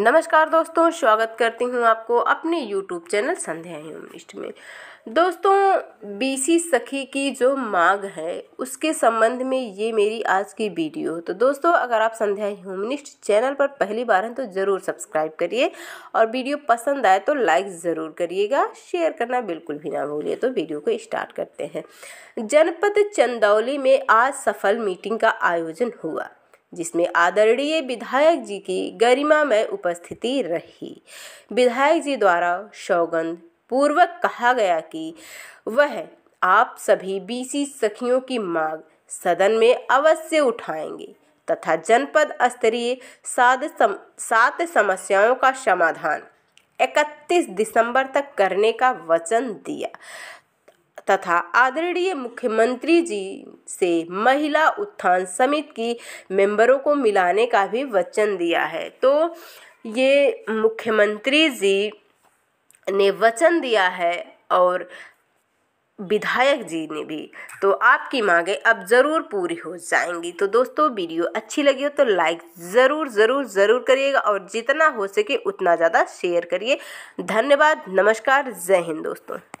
नमस्कार दोस्तों स्वागत करती हूँ आपको अपने यूट्यूब चैनल संध्या ह्यूमनिस्ट में दोस्तों बीसी सखी की जो मांग है उसके संबंध में ये मेरी आज की वीडियो तो दोस्तों अगर आप संध्या ह्यूमनिस्ट चैनल पर पहली बार हैं तो ज़रूर सब्सक्राइब करिए और वीडियो पसंद आए तो लाइक ज़रूर करिएगा शेयर करना बिल्कुल भी ना भूलिए तो वीडियो को स्टार्ट करते हैं जनपद चंदौली में आज सफल मीटिंग का आयोजन हुआ जिसमें आदरणीय विधायक जी की गरिमामय उपस्थिति रही विधायक जी द्वारा सौगंध पूर्वक कहा गया कि वह आप सभी बीसी सखियों की मांग सदन में अवश्य उठाएंगे तथा जनपद स्तरीय सात सम, सात समस्याओं का समाधान 31 दिसंबर तक करने का वचन दिया तथा आदरणीय मुख्यमंत्री जी से महिला उत्थान समिति की मेंबरों को मिलाने का भी वचन दिया है तो ये मुख्यमंत्री जी ने वचन दिया है और विधायक जी ने भी तो आपकी मांगें अब ज़रूर पूरी हो जाएंगी तो दोस्तों वीडियो अच्छी लगी हो तो लाइक ज़रूर ज़रूर ज़रूर करिएगा और जितना हो सके उतना ज़्यादा शेयर करिए धन्यवाद नमस्कार जय हिंद दोस्तों